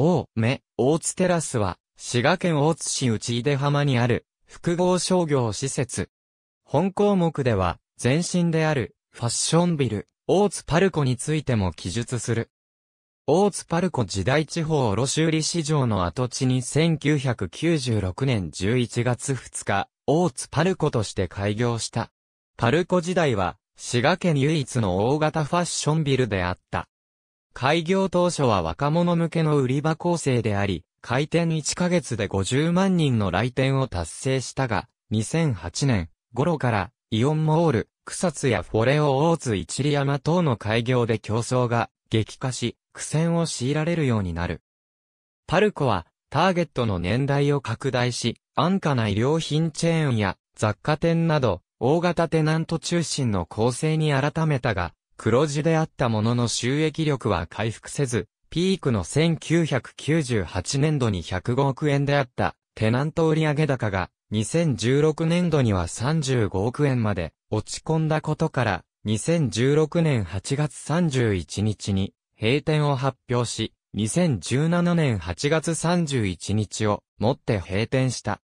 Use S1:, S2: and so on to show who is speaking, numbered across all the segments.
S1: 大目、大津テラスは、滋賀県大津市内出浜にある、複合商業施設。本項目では、前身である、ファッションビル、大津パルコについても記述する。大津パルコ時代地方卸売市場の跡地に1996年11月2日、大津パルコとして開業した。パルコ時代は、滋賀県唯一の大型ファッションビルであった。開業当初は若者向けの売り場構成であり、開店1ヶ月で50万人の来店を達成したが、2008年頃からイオンモール、草津やフォレオ大津一里山等の開業で競争が激化し、苦戦を強いられるようになる。パルコはターゲットの年代を拡大し、安価な衣料品チェーンや雑貨店など、大型テナント中心の構成に改めたが、黒字であったものの収益力は回復せず、ピークの1998年度に105億円であったテナント売上高が2016年度には35億円まで落ち込んだことから2016年8月31日に閉店を発表し2017年8月31日をもって閉店した。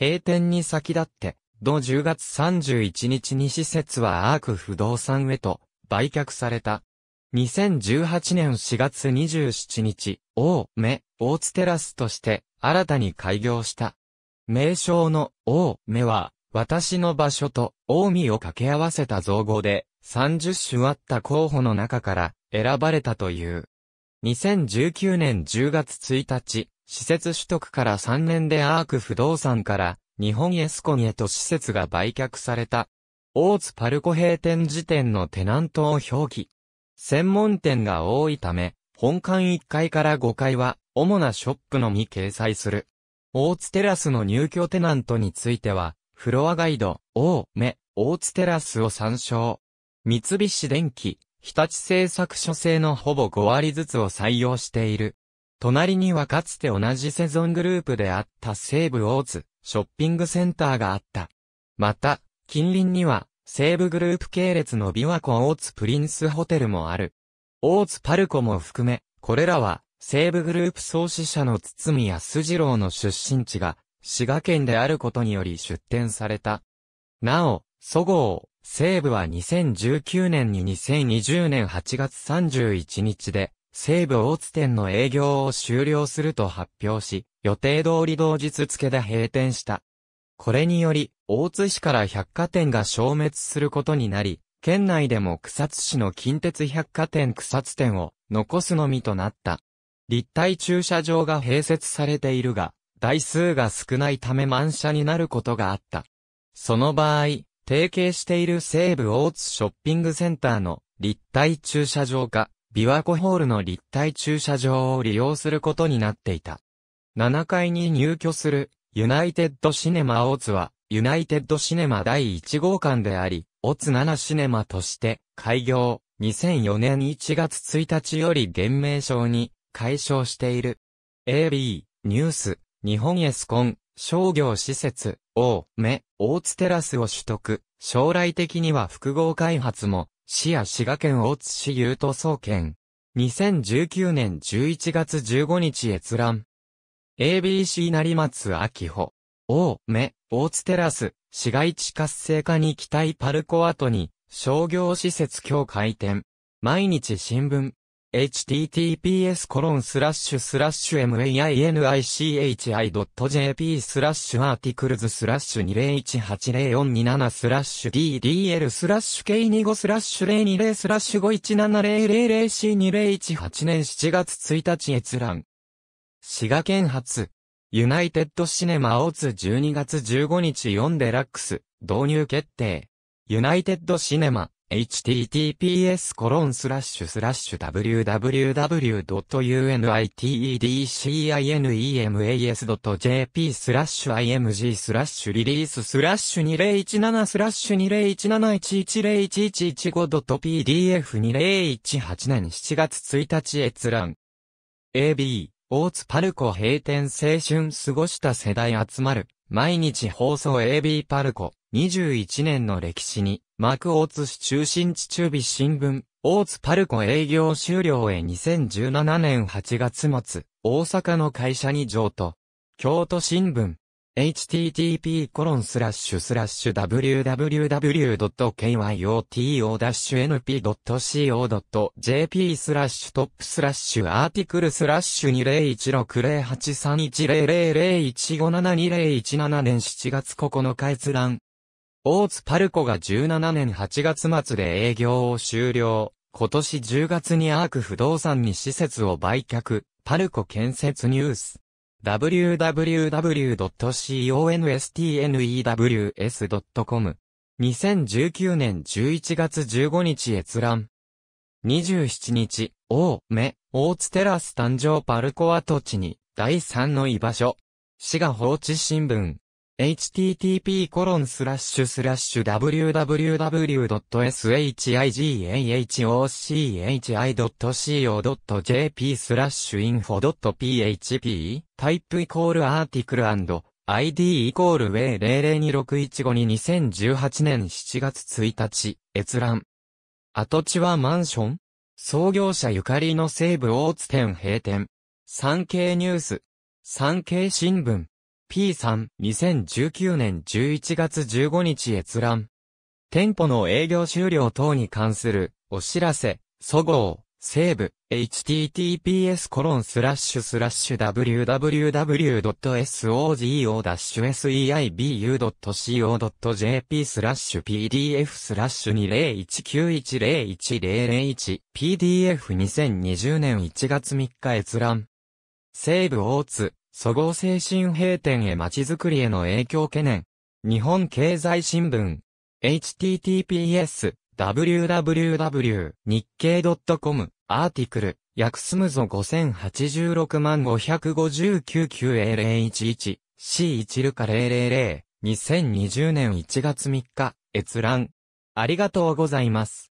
S1: 閉店に先立って同10月31日に施設はアーク不動産へと売却された。2018年4月27日、大目、大津テラスとして新たに開業した。名称の大目は、私の場所と大見を掛け合わせた造語で、30種あった候補の中から選ばれたという。2019年10月1日、施設取得から3年でアーク不動産から日本エスコニへと施設が売却された。大津パルコ閉店時点のテナントを表記。専門店が多いため、本館1階から5階は、主なショップのみ掲載する。大津テラスの入居テナントについては、フロアガイド、大目、大津テラスを参照。三菱電機、日立製作所製のほぼ5割ずつを採用している。隣にはかつて同じセゾングループであった西武大津ショッピングセンターがあった。また、近隣には、西部グループ系列の琵琶湖大津プリンスホテルもある。大津パルコも含め、これらは、西部グループ創始者の堤康二郎の出身地が、滋賀県であることにより出展された。なお、そごう、西部は2019年に2020年8月31日で、西部大津店の営業を終了すると発表し、予定通り同日付で閉店した。これにより、大津市から百貨店が消滅することになり、県内でも草津市の近鉄百貨店草津店を残すのみとなった。立体駐車場が併設されているが、台数が少ないため満車になることがあった。その場合、提携している西部大津ショッピングセンターの立体駐車場か、琵琶湖ホールの立体駐車場を利用することになっていた。7階に入居するユナイテッドシネマオーツは、ユナイテッドシネマ第1号館であり、オーツ7シネマとして、開業、2004年1月1日より現名称に、解消している。AB、ニュース、日本エスコン、商業施設、大、目、ーツテラスを取得、将来的には複合開発も、市や滋賀県大津市有都総研。2019年11月15日閲覧。ABC 成松明穂。大目、大津テラス、市街地活性化に期待パルコ跡に、商業施設今日開店。毎日新聞。https コロンスラッシュスラッシュ mainichi.jp スラッシュアーティクルズスラッシュ20180427スラッシュ ddl スラッシュ k25 スラッシュ020スラッシュ 51700c2018 年7月1日閲覧滋賀県発、ユナイテッドシネマオーツ12月15日4デラックス、導入決定。ユナイテッドシネマ、https コロンスラッシュスラッシュ www.unitedcinemas.jp スラッシュ img スラッシュリリーススラッシュ2017スラッシュ2017111115 .pdf2018 年7月1日閲覧 AB 大津パルコ閉店青春過ごした世代集まる、毎日放送 AB パルコ、21年の歴史に、幕大津市中心地中日新聞、大津パルコ営業終了へ2017年8月末、大阪の会社に譲渡。京都新聞、http://www.kyoto-np.co.jp スラッシュトップスラッシュアーティクルスラッシュ201608310001572017年7月9日閲覧。大津パルコが17年8月末で営業を終了。今年10月にアーク不動産に施設を売却。パルコ建設ニュース。www.constnews.com。2019年11月15日閲覧。27日、メ、オーツテラス誕生パルコ跡地に、第3の居場所。滋賀放置新聞。http://www.shigahochi.co.jp スラッシュ info.php タイプイコールアーティクル &id イコール0026152 2018年7月1日閲覧跡地はマンション創業者ゆかりの西部大津店閉店産経ニュース産経新聞 P さん、2019年11月15日閲覧。店舗の営業終了等に関するお知らせ、そごう、西ブ、https コロンスラッシュスラッシュ www.sogo-seibu.co.jp スラッシュ pdf スラッシュ 2019101001pdf2020 年1月3日閲覧。西部大津、そごう精神閉店へ街づくりへの影響懸念。日本経済新聞。https www 日経 .com アーティクル。約すむぞ5086万559 9L11 C1 ルカ000 2020年1月3日閲覧。ありがとうございます。